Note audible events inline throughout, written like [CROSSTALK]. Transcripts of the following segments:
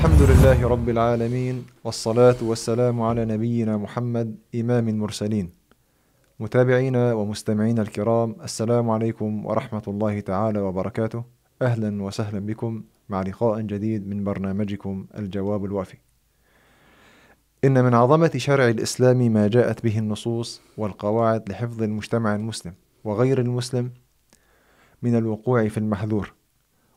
الحمد لله رب العالمين والصلاة والسلام على نبينا محمد إمام المرسلين متابعينا ومستمعينا الكرام السلام عليكم ورحمة الله تعالى وبركاته أهلا وسهلا بكم مع لقاء جديد من برنامجكم الجواب الوافي إن من عظمة شرع الإسلام ما جاءت به النصوص والقواعد لحفظ المجتمع المسلم وغير المسلم من الوقوع في المحذور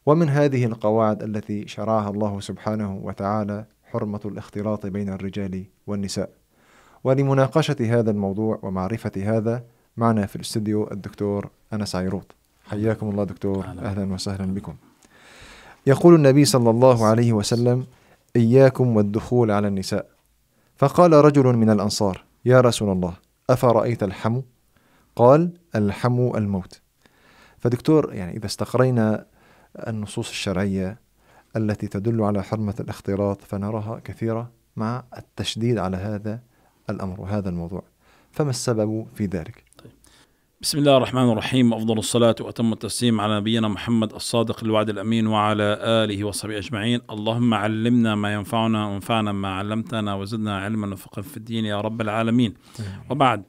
ومن هذه القواعد التي شرعها الله سبحانه وتعالى حرمة الاختلاط بين الرجال والنساء ولمناقشة هذا الموضوع ومعرفة هذا معنا في الاستديو الدكتور أنس عيروط حياكم الله دكتور أهلا وسهلا بكم يقول النبي صلى الله عليه وسلم إياكم والدخول على النساء فقال رجل من الأنصار يا رسول الله أفرأيت الحمو؟ قال الحمو الموت فدكتور يعني إذا استقرينا النصوص الشرعية التي تدل على حرمة الاختلاط فنراها كثيرة مع التشديد على هذا الأمر وهذا الموضوع فما السبب في ذلك؟ طيب. بسم الله الرحمن الرحيم أفضل الصلاة وأتم التسليم على نبينا محمد الصادق الوعد الأمين وعلى آله وصحبه أجمعين اللهم علمنا ما ينفعنا وانفعنا ما علمتنا وزدنا علما وفقا في الدين يا رب العالمين وبعد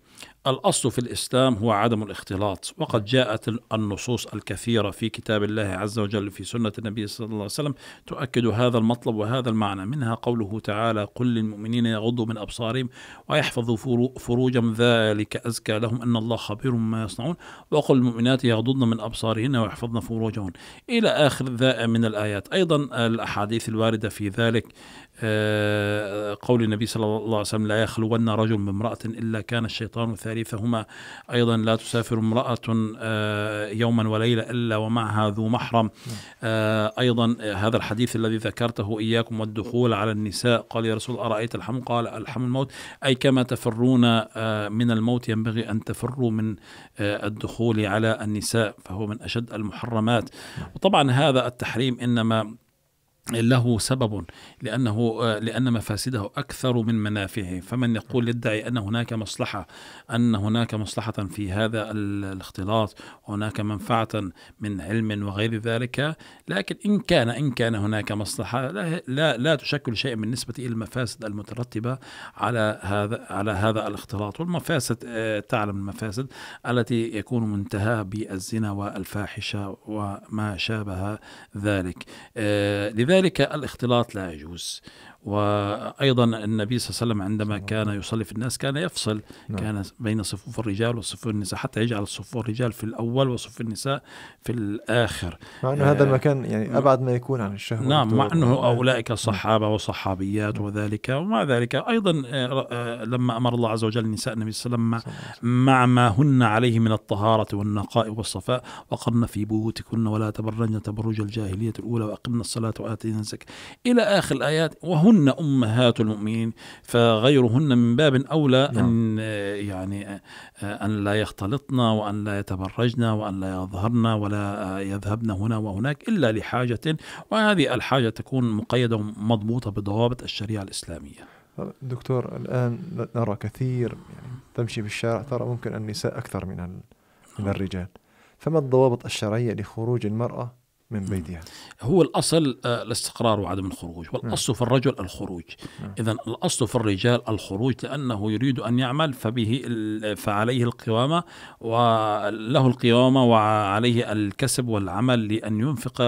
الأصل في الإسلام هو عدم الاختلاط وقد جاءت النصوص الكثيرة في كتاب الله عز وجل في سنة النبي صلى الله عليه وسلم تؤكد هذا المطلب وهذا المعنى منها قوله تعالى قل للمؤمنين يغضوا من أبصارهم ويحفظوا فروجهم ذلك أزكى لهم أن الله خبير ما يصنعون وقل المؤمنات يغضضن من أبصارهن ويحفظن فروجهن إلى آخر ذا من الآيات أيضا الأحاديث الواردة في ذلك آه، قول النبي صلى الله عليه وسلم لا يخلون رجل بامرأة إلا كان الشيطان ثالثهما أيضا لا تسافر امرأة آه، يوما وليلة إلا ومعها ذو محرم آه، أيضا هذا الحديث الذي ذكرته إياكم والدخول على النساء قال يا رسول أرأيت الحم قال الحم الموت أي كما تفرون من الموت ينبغي أن تفروا من الدخول على النساء فهو من أشد المحرمات وطبعا هذا التحريم إنما له سبب لأنه آه، لأن مفاسده أكثر من منافعه فمن يقول يدعي أن هناك مصلحة أن هناك مصلحة في هذا الاختلاط هناك منفعة من علم وغير ذلك لكن إن كان إن كان هناك مصلحة لا لا, لا تشكل شيء بالنسبة إلى المفاسد المترتبة على هذا على هذا الاختلاط والمفاسد آه، تعلم المفاسد التي يكون منتهى بالزنا والفاحشة وما شابه ذلك آه، لذلك لذلك الاختلاط لا يجوز وايضا النبي صلى الله عليه وسلم عندما كان يصلي في الناس كان يفصل نعم. كان بين صفوف الرجال وصفوف النساء حتى يجعل صفوف الرجال في الاول وصفوف النساء في الاخر مع انه آه هذا المكان يعني ابعد ما يكون عن الشهوه نعم مع انه نعم. اولئك الصحابه نعم. نعم. وذلك ومع ذلك ايضا آه،, آه لما امر الله عز وجل النساء النبي صلى الله عليه وسلم مع ما هن عليه من الطهاره والنقاء والصفاء وقرن في بيوتكن ولا تبرجن تبرج الجاهليه الاولى واقمن الصلاه واتينا الزكاه الى اخر الايات وهن هن امهات المؤمنين فغيرهن من باب اولى نعم. ان آه، يعني آه، ان لا يختلطن وان لا يتبرجن وان لا يظهرن ولا آه، يذهبن هنا وهناك الا لحاجه وهذه الحاجه تكون مقيده ومضبوطه بضوابط الشريعه الاسلاميه. دكتور الان نرى كثير يعني تمشي في الشارع ترى ممكن النساء اكثر من من نعم. الرجال. فما الضوابط الشرعيه لخروج المراه من بيتها هو الأصل آه، الاستقرار وعدم الخروج والأصل في الرجل الخروج إذا الأصل في الرجال الخروج لأنه يريد أن يعمل فبه فعليه القوامة وله القوامة وعليه الكسب والعمل لأن ينفق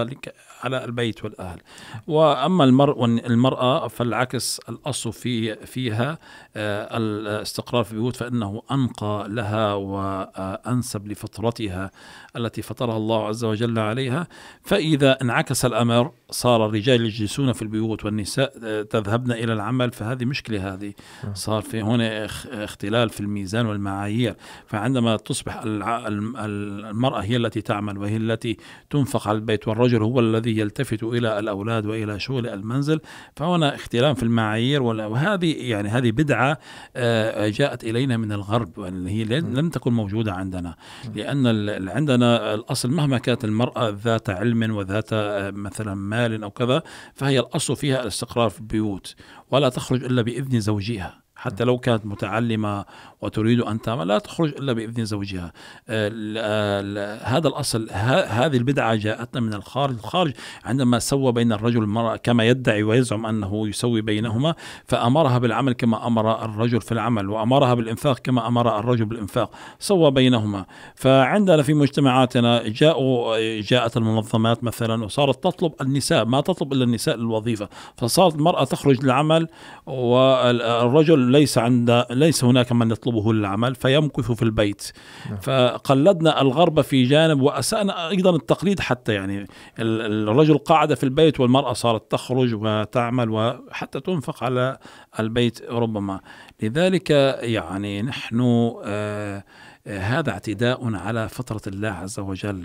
على البيت والأهل وأما المرء والمرأة فالعكس الأصل في فيها آه، الاستقرار في البيوت فإنه أنقى لها وأنسب آه، لفطرتها التي فطرها الله عز وجل عليها فإذا انعكس الأمر صار الرجال يجلسون في البيوت والنساء آه، تذهبن إلى العمل فهذه مشكلة هذه صار في هنا اختلال في الميزان والمعايير فعندما تصبح المرأة هي التي تعمل وهي التي تنفق على البيت والرجل هو الذي الذي يلتفت إلى الأولاد وإلى شغل المنزل فهنا اختلاف في المعايير وهذه يعني هذه بدعة آه، جاءت إلينا من الغرب هي لم تكن موجودة عندنا لأن عندنا الأصل مهما كانت المرأة ذات علم وذات آه، مثلا مال أو كذا فهي الأصل فيها الاستقرار في البيوت ولا تخرج إلا بإذن زوجها حتى لو كانت متعلمة وتريد أن تعمل لا تخرج إلا بإذن زوجها آه، آه، هذا الأصل هذه البدعة جاءتنا من الخارج الخارج عندما سوى بين الرجل والمرأة كما يدعي ويزعم أنه يسوي بينهما فأمرها بالعمل كما أمر الرجل في العمل وأمرها بالإنفاق كما أمر الرجل بالإنفاق سوى بينهما فعندنا في مجتمعاتنا جاءوا جاءت المنظمات مثلا وصارت تطلب النساء ما تطلب إلا النساء للوظيفة فصارت المرأة تخرج للعمل والرجل ليس عند ليس هناك من يطلبه للعمل فيمكث في البيت نعم. فقلدنا الغرب في جانب واسانا ايضا التقليد حتى يعني الرجل قاعد في البيت والمراه صارت تخرج وتعمل وحتى تنفق على البيت ربما لذلك يعني نحن آه هذا اعتداء على فطره الله عز وجل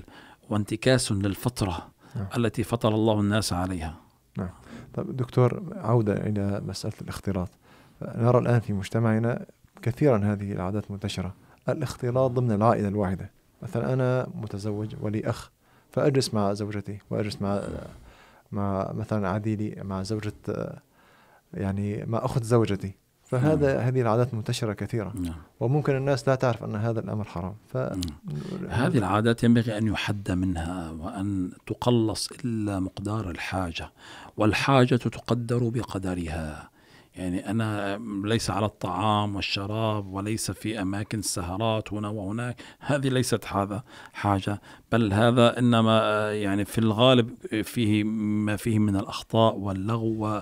وانتكاس للفطره نعم. التي فطر الله الناس عليها نعم. طب دكتور عودة إلى مسألة الاختلاط نرى الآن في مجتمعنا كثيرا هذه العادات منتشرة الاختلاط ضمن العائلة الواحدة مثلا أنا متزوج ولي أخ فأجلس مع زوجتي وأجلس مع مع مثلا عديلي مع زوجة يعني مع أخت زوجتي فهذا مم. نعم. هذه العادات منتشرة كثيرا مم. نعم. وممكن الناس لا تعرف أن هذا الأمر حرام ف... نعم. هذه العادات ينبغي أن يحد منها وأن تقلص إلا مقدار الحاجة والحاجة تقدر بقدرها يعني أنا ليس على الطعام والشراب وليس في أماكن السهرات هنا وهناك هذه ليست هذا حاجة بل هذا إنما آه، يعني في الغالب آه، فيه ما فيه من الأخطاء واللغو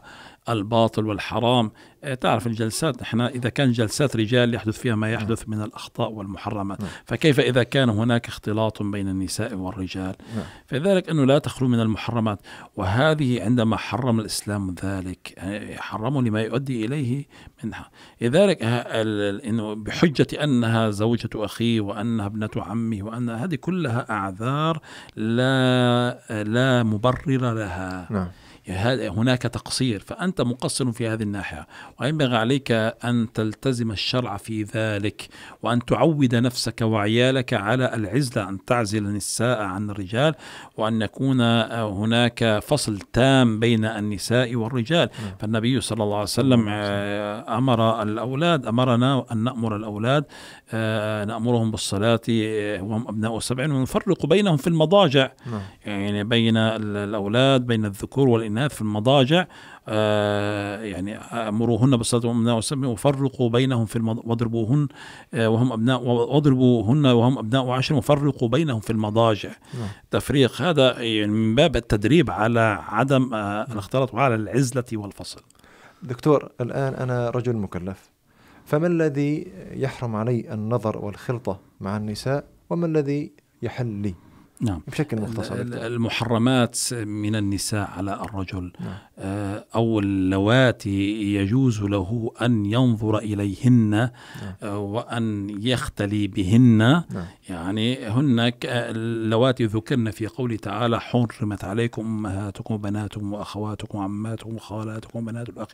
الباطل والحرام آه، تعرف الجلسات احنا إذا كان جلسات رجال يحدث فيها ما يحدث من الأخطاء والمحرمات نعم. فكيف إذا كان هناك اختلاط بين النساء والرجال نعم. فذلك أنه لا تخلو من المحرمات وهذه عندما حرم الإسلام ذلك آه، حرمه لما يؤدي إليه منها لذلك آه، إنه بحجة أنها زوجة أخيه وأنها ابنة عمي وأن هذه كلها أعذار لا لا مبرر لها نعم. هناك تقصير فأنت مقصر في هذه الناحية وينبغي عليك أن تلتزم الشرع في ذلك وأن تعود نفسك وعيالك على العزلة أن تعزل النساء عن الرجال وأن يكون هناك فصل تام بين النساء والرجال نعم. فالنبي صلى الله عليه وسلم نعم. آه، أمر الأولاد أمرنا أن نأمر الأولاد آه، نأمرهم بالصلاة آه، وهم أبناء سبعين ونفرق بينهم في المضاجع نعم. يعني بين الأولاد بين الذكور والإناث في المضاجع آه يعني امروهن بالصلاه وهم ابناء وفرقوا بينهم في المض... واضربوهن آه وهم ابناء واضربوهن وهم ابناء عشر وفرقوا بينهم في المضاجع نعم. تفريق هذا يعني من باب التدريب على عدم آه نعم. الاختلاط وعلى العزله والفصل دكتور الان انا رجل مكلف فما الذي يحرم علي النظر والخلطه مع النساء وما الذي يحل لي نعم بشكل مختصر المحرمات من النساء على الرجل نعم. آه، أو اللواتي يجوز له أن ينظر إليهن نعم. آه، وأن يختلي بهن نعم. يعني هن اللواتي ذكرن في قوله تعالى حرمت عليكم أمهاتكم وبناتكم وأخواتكم وعماتكم وخالاتكم وبنات الأخ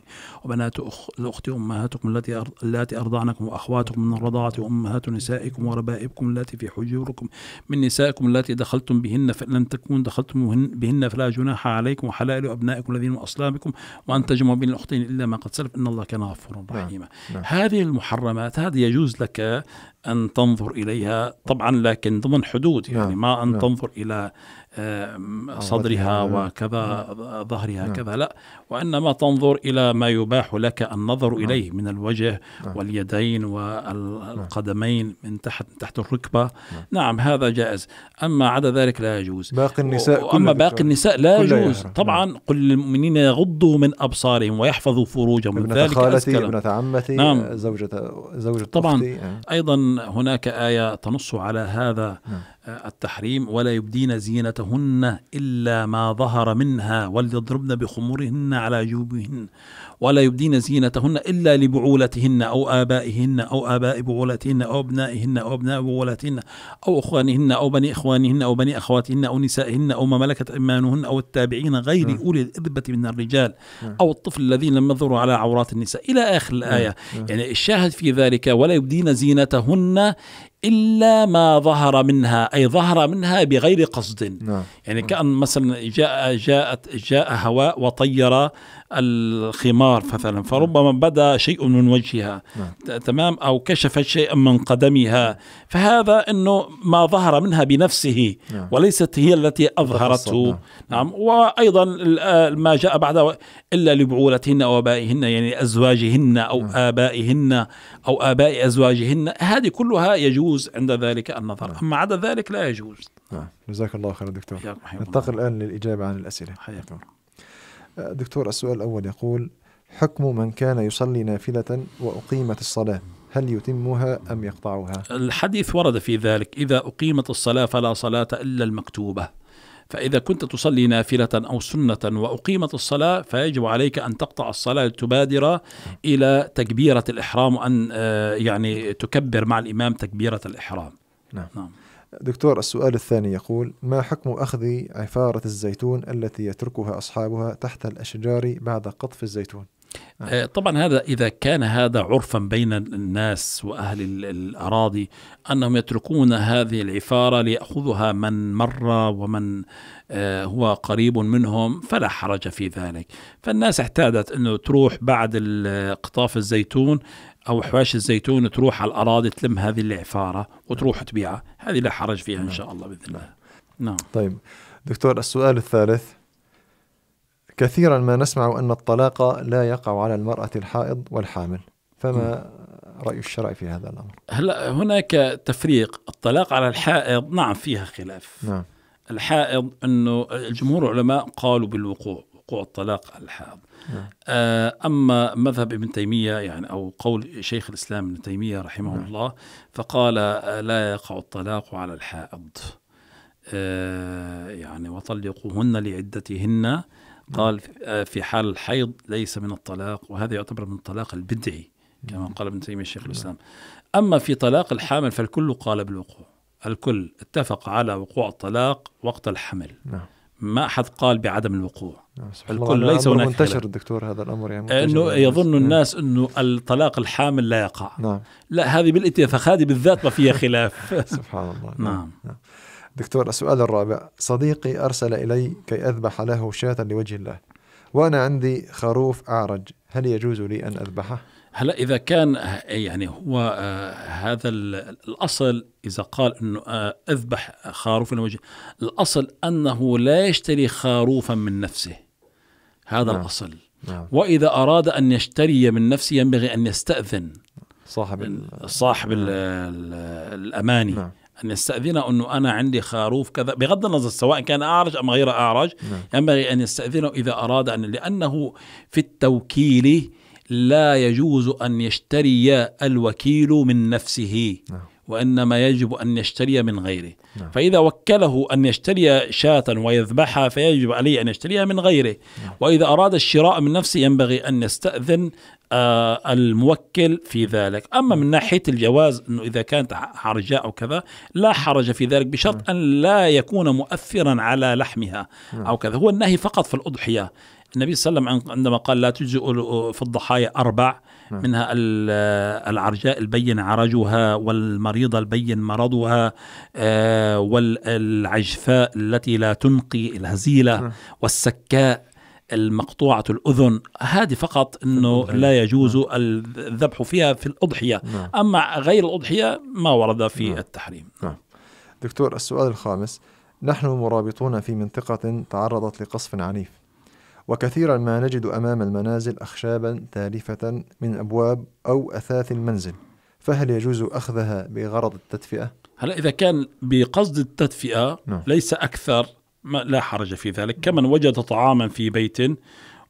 وبنات الأخت أمهاتكم التي التي أرضعنكم وأخواتكم من الرضاعة وأمهات نسائكم وربائبكم التي في حجوركم من نسائكم التي دخل دخلتم بهن فلن تكون دخلتم بهن فلا جناح عليكم وحلال أبنائكم الذين من أصلابكم وأن تجمعوا بين الأختين إلا ما قد سلف إن الله كان غفورا نعم، رحيما نعم. هذه المحرمات هذه يجوز لك أن تنظر إليها طبعا لكن ضمن حدود يعني نعم، ما أن تنظر إلى آه، صدرها نعم. وكذا نعم. ظهرها نعم. كذا لا وإنما تنظر إلى ما يباح لك النظر إليه من الوجه واليدين والقدمين من تحت من تحت الركبة نعم هذا جائز أما عدا ذلك لا يجوز باقي النساء أما باقي النساء لا يجوز طبعا قل للمؤمنين يغضوا من أبصارهم ويحفظوا فروجهم ابنة ذلك خالتي ابنة عمتي نعم زوجة زوجة طبعا أيضا هناك آية تنص على هذا نعم. التحريم ولا يبدين زينتهن إلا ما ظهر منها وليضربن بخمورهن على جيوبهن ولا يبدين زينتهن إلا لبعولتهن أو آبائهن أو آباء بعولتهن أو أبنائهن أو أبناء بعولتهن أو إخوانهن أو بني إخوانهن أو بني أخواتهن أو نسائهن أو ما ملكت أيمانهن أو التابعين غير م. أولي الإذبة من الرجال م. أو الطفل الذين لم يظهروا على عورات النساء إلى آخر الآية م. يعني الشاهد في ذلك ولا يبدين زينتهن إلا ما ظهر منها أي ظهر منها بغير قصد نعم. يعني كأن مثلا جاء جاءت جاء هواء وطير الخمار مثلا فربما بدا شيء من وجهها نعم. تمام او كشفت شيئا من قدمها فهذا انه ما ظهر منها بنفسه نعم. وليست هي التي اظهرته نعم. نعم. وايضا آه، ما جاء بعد الا لبعولتهن او ابائهن يعني ازواجهن او نعم. ابائهن او اباء ازواجهن هذه كلها يجوز عند ذلك النظر نعم. اما عدا ذلك لا يجوز نعم جزاك الله خير دكتور ننتقل الان للاجابه عن الاسئله حياكم الله دكتور السؤال الأول يقول حكم من كان يصلي نافلة وأقيمت الصلاة هل يتمها أم يقطعها الحديث ورد في ذلك إذا أقيمت الصلاة فلا صلاة إلا المكتوبة فإذا كنت تصلي نافلة أو سنة وأقيمت الصلاة فيجب عليك أن تقطع الصلاة لتبادر إلى تكبيرة الإحرام وأن آه، يعني تكبر مع الإمام تكبيرة الإحرام نعم, نعم. دكتور السؤال الثاني يقول ما حكم أخذ عفارة الزيتون التي يتركها أصحابها تحت الأشجار بعد قطف الزيتون آه، طبعا هذا إذا كان هذا عرفا بين الناس وأهل الأراضي أنهم يتركون هذه العفارة ليأخذها من مر ومن آه، هو قريب منهم فلا حرج في ذلك فالناس اعتادت أنه تروح بعد قطاف الزيتون أو حواش الزيتون تروح على الأراضي تلم هذه العفارة وتروح تبيعها هذه لا حرج فيها إن نعم. شاء الله بإذن الله نعم, نعم. طيب دكتور السؤال الثالث كثيرا ما نسمع أن الطلاق لا يقع على المرأة الحائض والحامل فما رأي الشرع في هذا الأمر هلا هناك تفريق الطلاق على الحائض نعم فيها خلاف نعم. الحائض أنه الجمهور العلماء قالوا بالوقوع وقوع الطلاق على الحائض نعم. آه، أما مذهب ابن تيمية يعني أو قول شيخ الإسلام ابن تيمية رحمه نعم. الله فقال آه، لا يقع الطلاق على الحائض آه، يعني وطلقوهن لعدتهن قال آه، في حال الحيض ليس من الطلاق وهذا يعتبر من الطلاق البدعي كما قال ابن تيميه شيخ الاسلام اما في طلاق الحامل فالكل قال بالوقوع الكل اتفق على وقوع الطلاق وقت الحمل نعم ما أحد قال بعدم الوقوع نعم، الكل ليس هناك منتشر حلة. الدكتور هذا الأمر يعني أنه يعني. يظن نعم. الناس أنه الطلاق الحامل لا يقع نعم. لا هذه بالاتفاق هذه بالذات ما فيها خلاف [LAUGHS] سبحان الله نعم. نعم, نعم. دكتور السؤال الرابع صديقي أرسل إلي كي أذبح له شاة لوجه الله وأنا عندي خروف أعرج هل يجوز لي أن أذبحه؟ هلا اذا كان يعني هو آه، هذا الاصل اذا قال انه آه، اذبح خروفا وجه الاصل انه لا يشتري خروفا من نفسه هذا نعم. الاصل نعم. واذا اراد ان يشتري من نفسه ينبغي ان يستاذن صاحب صاحب نعم. الاماني نعم. أن يستأذنه أنه أنا عندي خروف كذا بغض النظر سواء كان أعرج أم غير أعرج نعم. ينبغي أن يستأذنه إذا أراد أن لأنه في التوكيل لا يجوز أن يشتري الوكيل من نفسه نعم. وإنما يجب أن يشتري من غيره نعم. فإذا وكله أن يشتري شاة ويذبحها فيجب عليه أن يشتريها من غيره نعم. وإذا أراد الشراء من نفسه ينبغي أن يستأذن آه، الموكل في ذلك أما من ناحية الجواز أنه إذا كانت حرجاء أو كذا لا حرج في ذلك بشرط نعم. أن لا يكون مؤثرا على لحمها نعم. أو كذا هو النهي فقط في الأضحية النبي صلى الله عليه وسلم عندما قال لا تجزئ في الضحايا أربع نعم. منها العرجاء البين عرجها والمريضة البين مرضها آه، والعجفاء التي لا تنقي الهزيلة نعم. والسكاء المقطوعة الأذن هذه فقط أنه لا نعم. يجوز الذبح فيها في الأضحية أما غير الأضحية ما ورد في التحريم دكتور السؤال الخامس نحن مرابطون في منطقة تعرضت لقصف عنيف وكثيرا ما نجد أمام المنازل أخشابا تالفة من أبواب أو أثاث المنزل فهل يجوز أخذها بغرض التدفئة؟ هلا إذا كان بقصد التدفئة نعم. ليس أكثر ما لا حرج في ذلك كمن وجد طعاما في بيت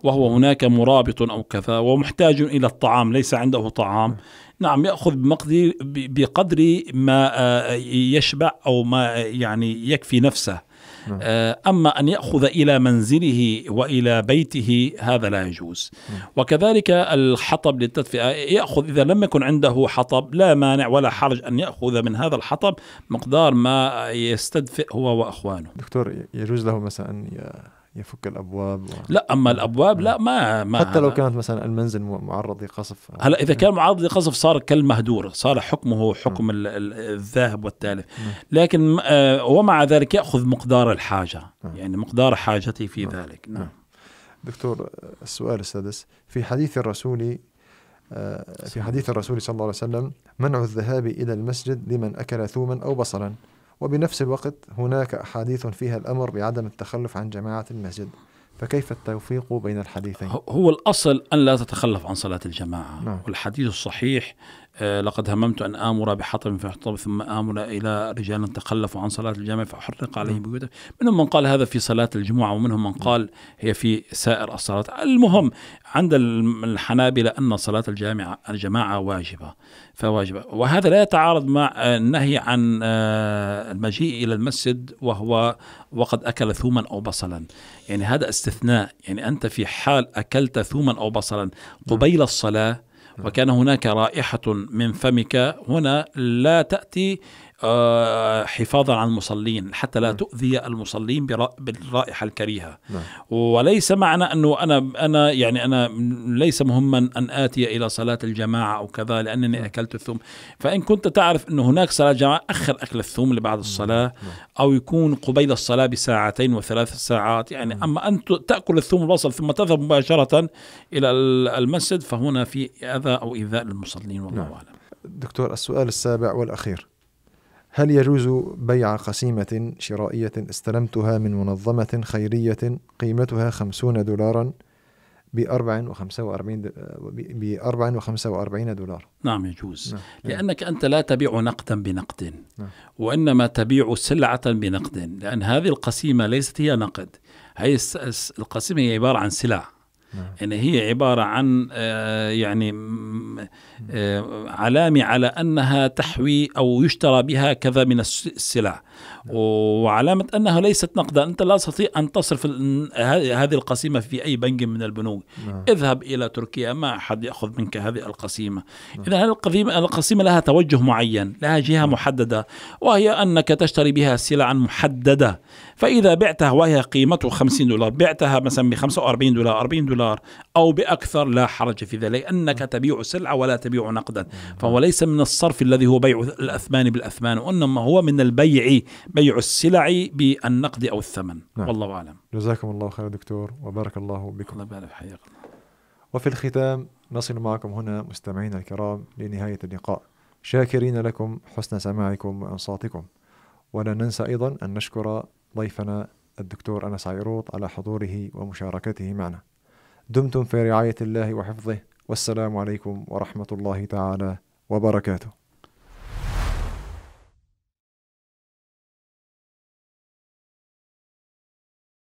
وهو هناك مرابط أو كذا ومحتاج إلى الطعام ليس عنده طعام نعم يأخذ بمقدر بقدر ما آه، يشبع أو ما آه، يعني يكفي نفسه نعم. آه، أما أن يأخذ إلى منزله وإلى بيته هذا لا يجوز نعم. وكذلك الحطب للتدفئة يأخذ إذا لم يكن عنده حطب لا مانع ولا حرج أن يأخذ من هذا الحطب مقدار ما يستدفئ هو وأخوانه دكتور يجوز له مثلا أن يفك الابواب و... لا اما الابواب لا ما ما حتى لو كانت مثلا المنزل معرض لقصف هلا اذا كان معرض لقصف صار كالمهدور صار حكمه حكم م. الذاهب والتالف لكن آه، ومع ذلك ياخذ مقدار الحاجه م. يعني مقدار حاجته في ذلك نعم دكتور السؤال السادس في حديث الرسول آه، في حديث الرسول صلى الله عليه وسلم منع الذهاب الى المسجد لمن اكل ثوما او بصلا وبنفس الوقت هناك أحاديث فيها الأمر بعدم التخلف عن جماعة المسجد فكيف التوفيق بين الحديثين؟ هو الأصل أن لا تتخلف عن صلاة الجماعة نعم. والحديث الصحيح آه، لقد هممت أن آمر بحطب فاحتطب ثم آمر إلى رجال تخلفوا عن صلاة الجامع فأحرق عليهم نعم. بيوتهم منهم من قال هذا في صلاة الجمعة ومنهم من قال هي في سائر الصلاة المهم عند الحنابلة أن صلاة الجامعة الجماعة واجبة فواجبة وهذا لا يتعارض مع النهي عن آه، المجيء إلى المسجد وهو وقد أكل ثوما أو بصلا يعني هذا استثناء يعني أنت في حال أكلت ثوما أو بصلا نعم. قبيل الصلاة وكان هناك رائحة من فمك هنا لا تأتي آه، حفاظا على المصلين حتى لا نعم. تؤذي المصلين بالرائحه الكريهه نعم. وليس معنى انه انا انا يعني انا ليس مهما ان اتي الى صلاه الجماعه او كذا لانني نعم. اكلت الثوم فان كنت تعرف انه هناك صلاه جماعه اخر اكل الثوم لبعض الصلاه او يكون قبيل الصلاه بساعتين وثلاث ساعات يعني اما ان تاكل الثوم والبصل ثم تذهب مباشره الى المسجد فهنا في اذى او ايذاء للمصلين والله اعلم دكتور السؤال السابع والاخير هل يجوز بيع قسيمة شرائية استلمتها من منظمة خيرية قيمتها خمسون دولارا بأربع وخمسة وأربعين بأربع وخمسة وأربعين دولار نعم يجوز نعم. لأنك أنت لا تبيع نقدا بنقد نعم. وإنما تبيع سلعة بنقد لأن هذه القسيمة ليست هي نقد هي القسيمة هي عبارة عن سلع نعم. يعني هي عبارة عن آه، يعني آه، علامة على أنها تحوي أو يشترى بها كذا من السلع نعم. وعلامة أنها ليست نقدا أنت لا تستطيع أن تصرف هذه القسيمة في أي بنك من البنوك نعم. اذهب إلى تركيا ما أحد يأخذ منك هذه القسيمة نعم. إذا هذه القسيمة لها توجه معين لها جهة نعم. محددة وهي أنك تشتري بها سلعا محددة فإذا بعتها وهي قيمته 50 دولار بعتها مثلا ب 45 دولار 40 دولار أو بأكثر لا حرج في ذلك لأنك تبيع سلعة ولا تبيع نقدا فهو ليس من الصرف الذي هو بيع الأثمان بالأثمان وإنما هو من البيع بيع السلع بالنقد أو الثمن نعم. والله أعلم جزاكم الله خير دكتور وبارك الله بكم الله يبارك حياك وفي الختام نصل معكم هنا مستمعينا الكرام لنهاية اللقاء شاكرين لكم حسن سماعكم وانصاتكم ولا ننسى ايضا ان نشكر ضيفنا الدكتور أنس عيروط على حضوره ومشاركته معنا دمتم في رعاية الله وحفظه والسلام عليكم ورحمة الله تعالى وبركاته